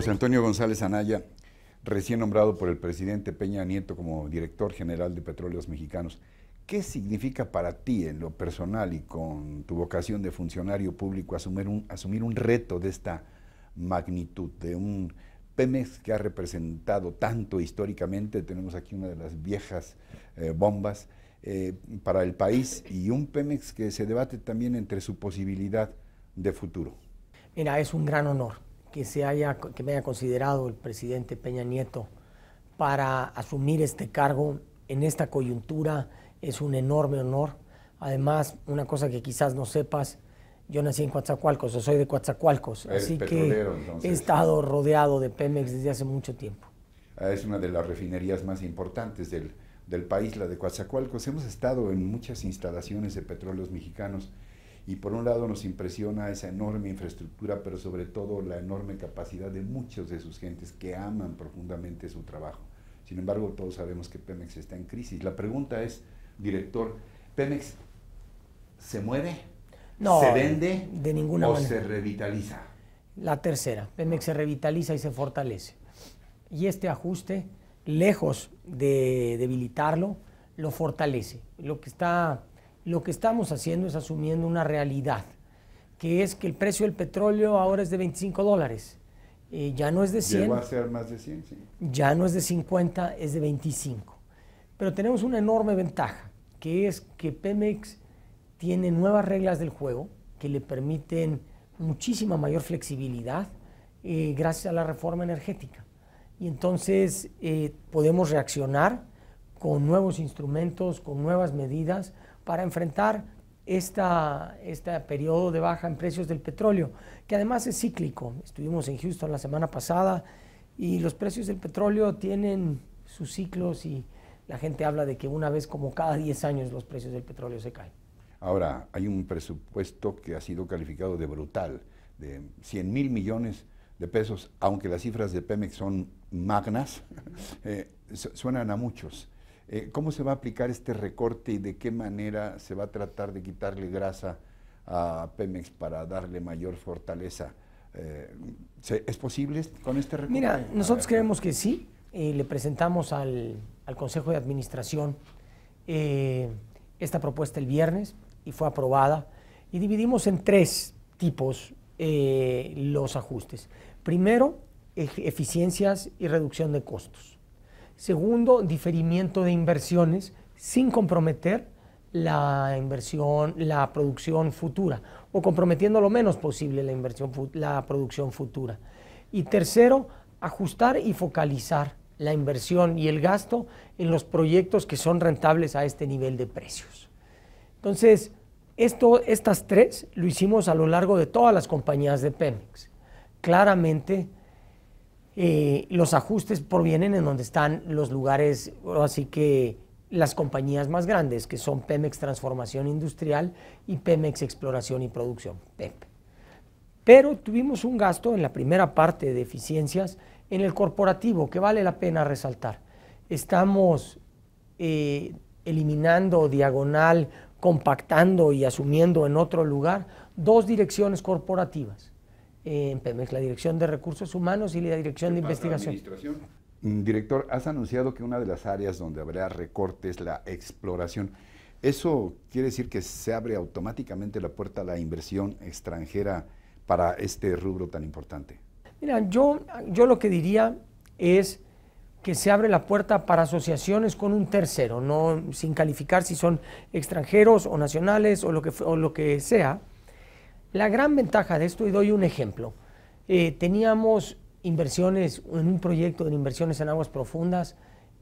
José Antonio González Anaya, recién nombrado por el presidente Peña Nieto como director general de Petróleos Mexicanos, ¿qué significa para ti en lo personal y con tu vocación de funcionario público asumir un, reto de esta magnitud, de un Pemex que ha representado tanto históricamente, tenemos aquí una de las viejas eh, bombas eh, para el país y un Pemex que se debate también entre su posibilidad de futuro? Mira, es un gran honor que, se haya, que me haya considerado el presidente Peña Nieto para asumir este cargo en esta coyuntura es un enorme honor. Además, una cosa que quizás no sepas, yo nací en Coatzacoalcos, o soy de Coatzacoalcos, así que he estado rodeado de Pemex desde hace mucho tiempo. Ah, es una de las refinerías más importantes del, del país, la de Coatzacoalcos. Hemos estado en muchas instalaciones de petróleos mexicanos y por un lado nos impresiona esa enorme infraestructura, pero sobre todo la enorme capacidad de muchos de sus gentes que aman profundamente su trabajo. Sin embargo, todos sabemos que Pemex está en crisis. La pregunta es, director, ¿Pemex se mueve, No, ¿Se vende? De ninguna ¿O se revitaliza? La tercera, Pemex se revitaliza y se fortalece. Y este ajuste, lejos de debilitarlo, lo fortalece. Lo que está lo que estamos haciendo es asumiendo una realidad, que es que el precio del petróleo ahora es de 25 dólares. Eh, ya no es de 100. Ya no es de 50, es de 25. Pero tenemos una enorme ventaja, que es que Pemex tiene nuevas reglas del juego que le permiten muchísima mayor flexibilidad eh, gracias a la reforma energética. Y entonces eh, podemos reaccionar con nuevos instrumentos, con nuevas medidas, para enfrentar esta, este periodo de baja en precios del petróleo, que además es cíclico. Estuvimos en Houston la semana pasada y los precios del petróleo tienen sus ciclos y la gente habla de que una vez como cada 10 años los precios del petróleo se caen. Ahora, hay un presupuesto que ha sido calificado de brutal, de 100 mil millones de pesos, aunque las cifras de Pemex son magnas, eh, suenan a muchos. Eh, ¿Cómo se va a aplicar este recorte y de qué manera se va a tratar de quitarle grasa a Pemex para darle mayor fortaleza? Eh, ¿Es posible con este recorte? Mira, nosotros creemos que sí. Eh, le presentamos al, al, Consejo de Administración esta propuesta el viernes y fue aprobada. Y dividimos en tres tipos los ajustes. Primero, eficiencias y reducción de costos. Segundo, diferimiento de inversiones sin comprometer la inversión, la producción futura o comprometiendo lo menos posible la, inversión, la producción futura. Y tercero, ajustar y focalizar la inversión y el gasto en los proyectos que son rentables a este nivel de precios. Entonces, esto, estas tres lo hicimos a lo largo de todas las compañías de Pemex. Claramente, eh, los ajustes provienen en donde están los lugares, así que las compañías más grandes, que son Pemex Transformación Industrial y Pemex Exploración y Producción, PEP. E Pero tuvimos un gasto en la primera parte de eficiencias en el corporativo, que vale la pena resaltar. Estamos eh, eliminando diagonal, compactando y asumiendo en otro lugar dos direcciones corporativas en PEMEX, la Dirección de Recursos Humanos y la Dirección de Investigación. Mm, director, has anunciado que una de las áreas donde habrá recortes es la exploración. ¿Eso quiere decir que se abre automáticamente la puerta a la inversión extranjera para este rubro tan importante? Mira, yo, yo lo que diría es que se abre la puerta para asociaciones con un tercero, no sin calificar si son extranjeros o nacionales o lo que, o lo que sea, la gran ventaja de esto, y doy un ejemplo, eh, teníamos inversiones en un proyecto de inversiones en aguas profundas,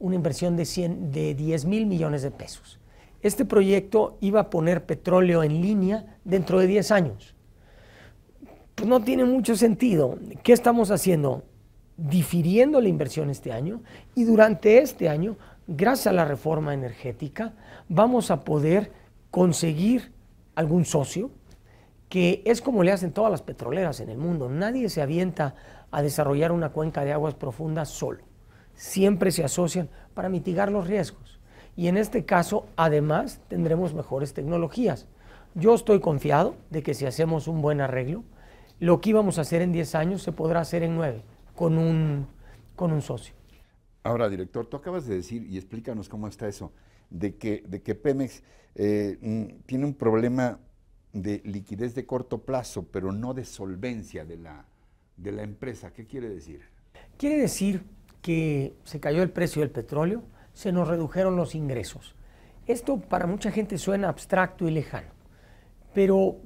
una inversión de, de 10 mil millones de pesos. Este proyecto iba a poner petróleo en línea dentro de 10 años. Pues no tiene mucho sentido. ¿Qué estamos haciendo? Difiriendo la inversión este año y durante este año, gracias a la reforma energética, vamos a poder conseguir algún socio, que es como le hacen todas las petroleras en el mundo. Nadie se avienta a desarrollar una cuenca de aguas profundas solo. Siempre se asocian para mitigar los riesgos. Y en este caso, además, tendremos mejores tecnologías. Yo estoy confiado de que si hacemos un buen arreglo, lo que íbamos a hacer en 10 años se podrá hacer en 9 con un, con un socio. Ahora, director, tú acabas de decir, y explícanos cómo está eso, de que, de que Pemex eh, mm, tiene un problema de liquidez de corto plazo, pero no de solvencia de la, de la empresa. ¿Qué quiere decir? Quiere decir que se cayó el precio del petróleo, se nos redujeron los ingresos. Esto para mucha gente suena abstracto y lejano, pero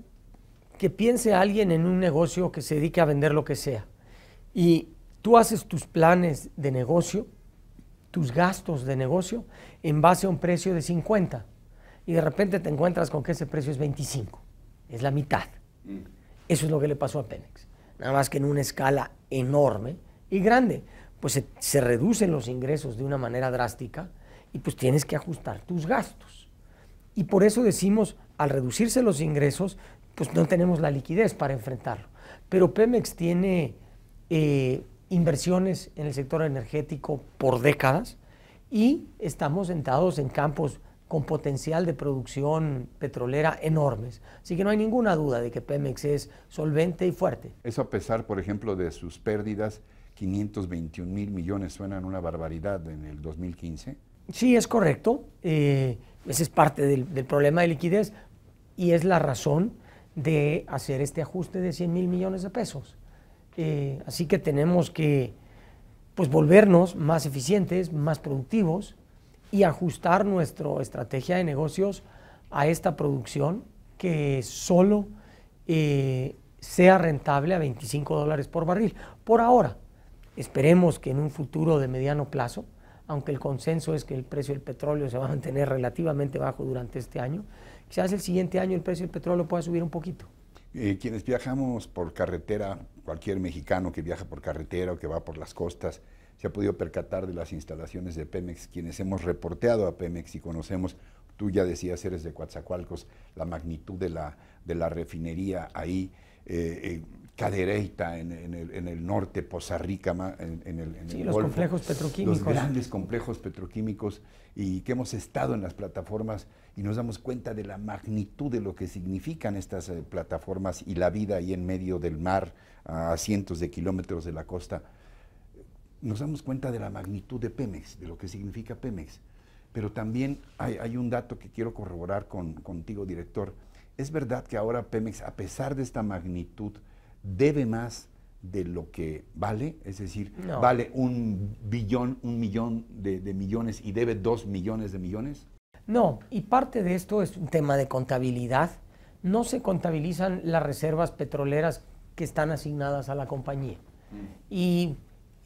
que piense alguien en un negocio que se dedique a vender lo que sea y tú haces tus planes de negocio, tus gastos de negocio en base a un precio de 50 y de repente te encuentras con que ese precio es 25 es la mitad. Mm. Eso es lo que le pasó a Pemex. Nada más que en una escala enorme y grande. Pues se, reducen los ingresos de una manera drástica y pues tienes que ajustar tus gastos. Y por eso decimos, al reducirse los ingresos, pues no tenemos la liquidez para enfrentarlo. Pero Pemex tiene eh, inversiones en el sector energético por décadas y estamos sentados en campos con potencial de producción petrolera enormes. Así que no hay ninguna duda de que Pemex es solvente y fuerte. Eso a pesar, por ejemplo, de sus pérdidas, 521 mil millones suenan una barbaridad en el 2015. Sí, es correcto. Eh, ese es parte del, problema de liquidez y es la razón de hacer este ajuste de 100 mil millones de pesos. Eh, así que tenemos que pues, volvernos más eficientes, más productivos, y ajustar nuestra estrategia de negocios a esta producción que solo eh, sea rentable a 25 dólares por barril. Por ahora, esperemos que en un futuro de mediano plazo, aunque el consenso es que el precio del petróleo se va a mantener relativamente bajo durante este año, quizás el siguiente año el precio del petróleo pueda subir un poquito. Eh, quienes viajamos por carretera, cualquier mexicano que viaja por carretera o que va por las costas, se ha podido percatar de las instalaciones de Pemex, quienes hemos reporteado a Pemex y conocemos, tú ya decías, eres de Coatzacoalcos, la magnitud de la, de la refinería ahí, eh, eh Cadereyta en, el, norte, Poza Rica en, el, sí, los complejos petroquímicos. Los grandes complejos petroquímicos y que hemos estado en las plataformas y nos damos cuenta de la magnitud de lo que significan estas eh, plataformas y la vida ahí en medio del mar, a cientos de kilómetros de la costa nos damos cuenta de la magnitud de Pemex, de lo que significa Pemex. Pero también hay, un dato que quiero corroborar contigo, director. ¿Es verdad que ahora Pemex, a pesar de esta magnitud, debe más de lo que vale? Es decir, ¿vale un billón, un millón de, millones y debe dos millones de millones? No, y parte de esto es un tema de contabilidad. No se contabilizan las reservas petroleras que están asignadas a la compañía. Mm. Y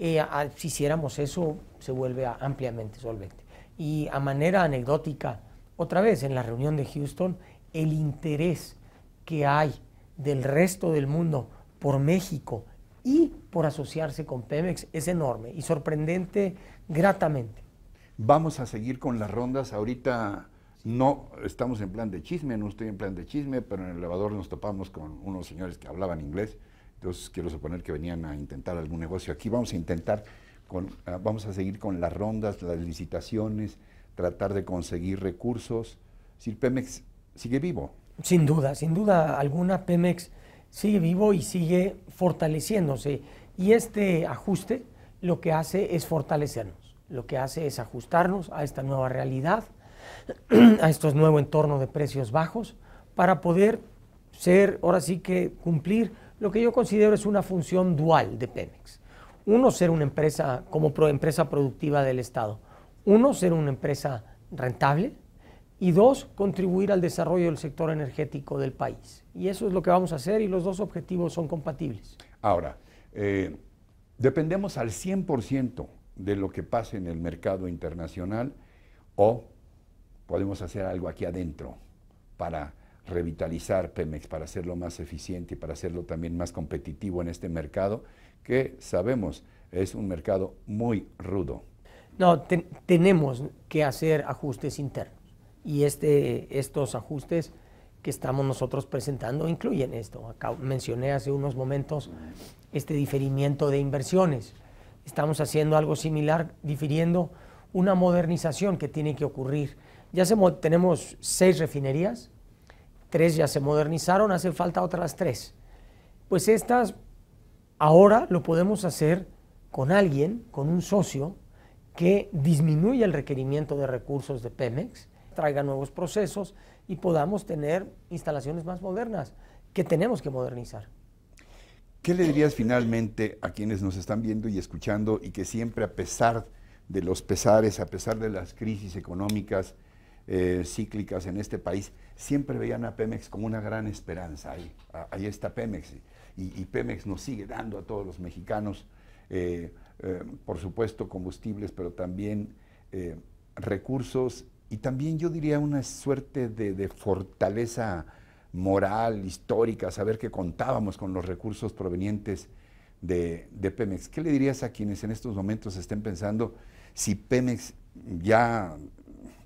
eh, si hiciéramos eso, se vuelve ampliamente solvente. Y a manera anecdótica, otra vez en la reunión de Houston, el interés que hay del resto del mundo por México y por asociarse con Pemex es enorme y sorprendente gratamente. Vamos a seguir con las rondas. Ahorita no estamos en plan de chisme, no estoy en plan de chisme, pero en el elevador nos topamos con unos señores que hablaban inglés entonces quiero suponer que venían a intentar algún negocio. Aquí vamos a intentar, con, ah, vamos a seguir con las rondas, las licitaciones, tratar de conseguir recursos. Si Pemex sigue vivo. Sin duda, sin duda alguna Pemex sigue vivo y sigue fortaleciéndose. Y este ajuste lo que hace es fortalecernos, lo que hace es ajustarnos a esta nueva realidad, a estos nuevo entornos de precios bajos, para poder ser, ahora sí que cumplir lo que yo considero es una función dual de Pemex. Uno, ser una empresa como empresa productiva del Estado. Uno, ser una empresa rentable. Y dos, contribuir al desarrollo del sector energético del país. Y eso es lo que vamos a hacer y los dos objetivos son compatibles. Ahora, eh, dependemos al 100% de lo que pase en el mercado internacional o podemos hacer algo aquí adentro para revitalizar Pemex, para hacerlo más eficiente y para hacerlo también más competitivo en este mercado, que sabemos es un mercado muy rudo. No, tenemos que hacer ajustes internos y este, estos ajustes que estamos nosotros presentando incluyen esto. Acá mencioné hace unos momentos este diferimiento de inversiones. Estamos haciendo algo similar, difiriendo una modernización que tiene que ocurrir. Ya tenemos seis refinerías Tres ya se modernizaron, hace falta otras tres. Pues estas ahora lo podemos hacer con alguien, con un socio, que disminuya el requerimiento de recursos de Pemex, traiga nuevos procesos y podamos tener instalaciones más modernas que tenemos que modernizar. ¿Qué le dirías finalmente a quienes nos están viendo y escuchando y que siempre a pesar de los pesares, a pesar de las crisis económicas, eh, cíclicas en este país, siempre veían a Pemex como una gran esperanza. Ahí, ahí está Pemex y, Pemex nos sigue dando a todos los mexicanos, eh, eh, por supuesto, combustibles, pero también recursos y también yo diría una suerte de, fortaleza moral, histórica, saber que contábamos con los recursos provenientes de, de, Pemex. ¿Qué le dirías a quienes en estos momentos estén pensando si Pemex ya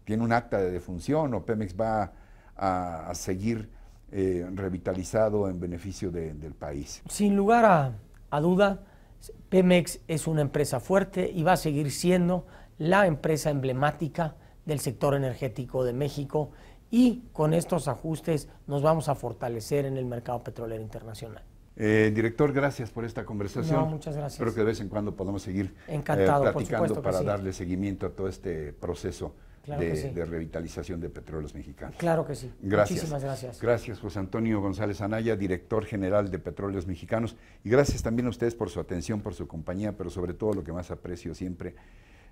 tiene un acta de defunción o Pemex va a, seguir eh, revitalizado en beneficio del país. Sin lugar a, duda, Pemex es una empresa fuerte y va a seguir siendo la empresa emblemática del sector energético de México y con estos ajustes nos vamos a fortalecer en el mercado petrolero internacional. Eh, director, gracias por esta conversación. No, muchas gracias. Espero que de vez en cuando podamos seguir eh, Encantado, platicando para darle seguimiento a todo este proceso de, revitalización de petróleos mexicanos. Claro que sí. Gracias. Muchísimas gracias. Gracias, José Antonio González Anaya, director general de Petróleos Mexicanos. Y gracias también a ustedes por su atención, por su compañía, pero sobre todo lo que más aprecio siempre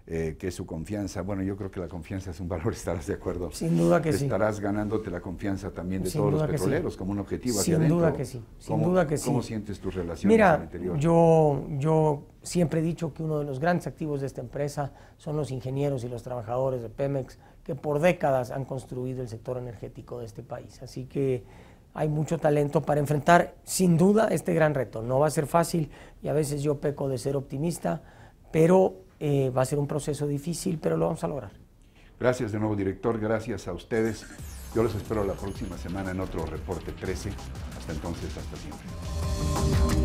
eh, que su confianza. Bueno, yo creo que la confianza es un valor, estarás de acuerdo. Sin duda que sí. Estarás ganándote la confianza también de todos los petroleros como un objetivo hacia Sin duda que sí. Sin duda que sí. ¿Cómo sientes tus relaciones Mira, al interior? Yo, yo siempre he dicho que uno de los grandes activos de esta empresa son los ingenieros y los trabajadores de Pemex que por décadas han construido el sector energético de este país. Así que hay mucho talento para enfrentar sin duda este gran reto. No va a ser fácil y a veces yo peco de ser optimista, pero eh, va a ser un proceso difícil, pero lo vamos a lograr. Gracias de nuevo, director. Gracias a ustedes. Yo los espero la próxima semana en otro Reporte 13. Hasta entonces, hasta siempre.